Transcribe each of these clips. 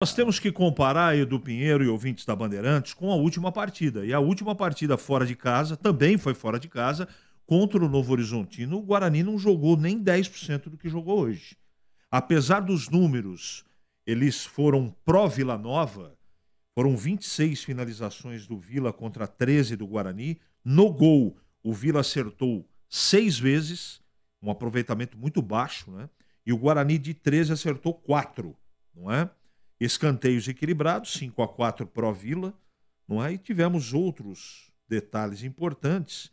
Nós temos que comparar Edu Pinheiro e ouvintes da Bandeirantes com a última partida. E a última partida fora de casa, também foi fora de casa, contra o Novo Horizontino. O Guarani não jogou nem 10% do que jogou hoje. Apesar dos números, eles foram pró-Vila Nova, foram 26 finalizações do Vila contra 13 do Guarani. No gol, o Vila acertou seis vezes, um aproveitamento muito baixo, né? E o Guarani de 13 acertou quatro, não é? Escanteios equilibrados, 5 a 4 Pro Vila, não é? E tivemos outros detalhes importantes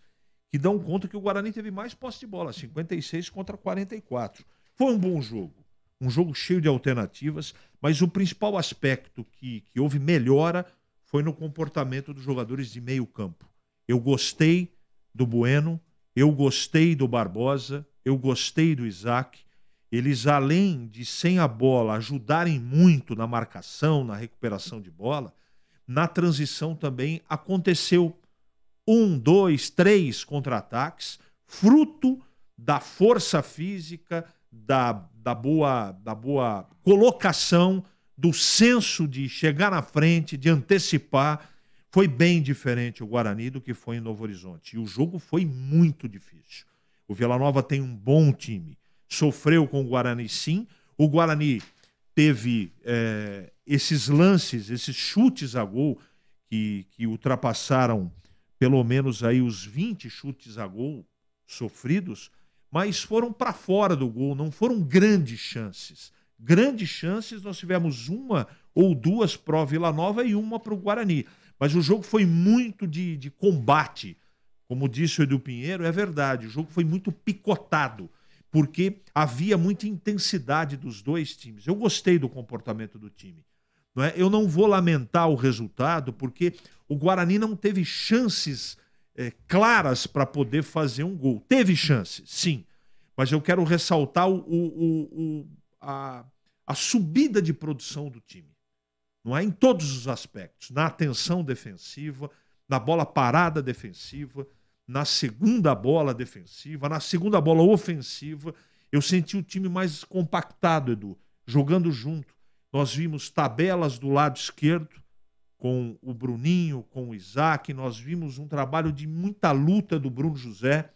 que dão conta que o Guarani teve mais posse de bola, 56 contra 44. Foi um bom jogo, um jogo cheio de alternativas, mas o principal aspecto que, que houve melhora foi no comportamento dos jogadores de meio campo. Eu gostei do Bueno, eu gostei do Barbosa, eu gostei do Isaac, eles além de sem a bola ajudarem muito na marcação, na recuperação de bola, na transição também aconteceu um, dois, três contra-ataques, fruto da força física, da, da, boa, da boa colocação, do senso de chegar na frente, de antecipar. Foi bem diferente o Guarani do que foi em Novo Horizonte. E o jogo foi muito difícil. O Vila Nova tem um bom time sofreu com o Guarani sim. O Guarani teve é, esses lances, esses chutes a gol que, que ultrapassaram pelo menos aí os 20 chutes a gol sofridos, mas foram para fora do gol, não foram grandes chances. Grandes chances nós tivemos uma ou duas para o Vila Nova e uma para o Guarani. Mas o jogo foi muito de, de combate. Como disse o Edu Pinheiro, é verdade, o jogo foi muito picotado porque havia muita intensidade dos dois times. Eu gostei do comportamento do time. Não é? Eu não vou lamentar o resultado, porque o Guarani não teve chances é, claras para poder fazer um gol. Teve chances, sim, mas eu quero ressaltar o, o, o, a, a subida de produção do time não é? Em todos os aspectos, na atenção defensiva, na bola parada defensiva, na segunda bola defensiva, na segunda bola ofensiva. Eu senti o time mais compactado, Edu, jogando junto. Nós vimos tabelas do lado esquerdo com o Bruninho, com o Isaac. Nós vimos um trabalho de muita luta do Bruno José.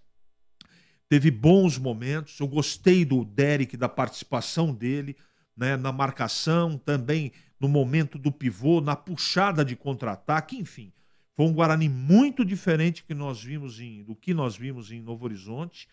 Teve bons momentos. Eu gostei do Derek, da participação dele né, na marcação, também no momento do pivô, na puxada de contra-ataque, enfim. Foi um Guarani muito diferente que nós vimos em, do que nós vimos em Novo Horizonte.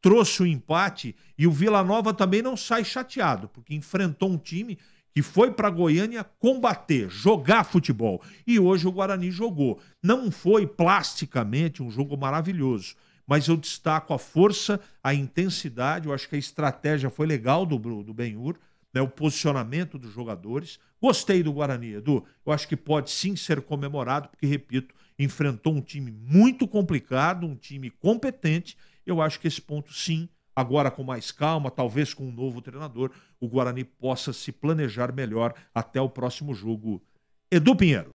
Trouxe o um empate e o Vila Nova também não sai chateado, porque enfrentou um time que foi para Goiânia combater, jogar futebol. E hoje o Guarani jogou. Não foi plasticamente um jogo maravilhoso, mas eu destaco a força, a intensidade. Eu acho que a estratégia foi legal do, do Benhur né, o posicionamento dos jogadores. Gostei do Guarani, Edu. Eu acho que pode sim ser comemorado, porque, repito, enfrentou um time muito complicado, um time competente. Eu acho que esse ponto, sim, agora com mais calma, talvez com um novo treinador, o Guarani possa se planejar melhor até o próximo jogo. Edu Pinheiro.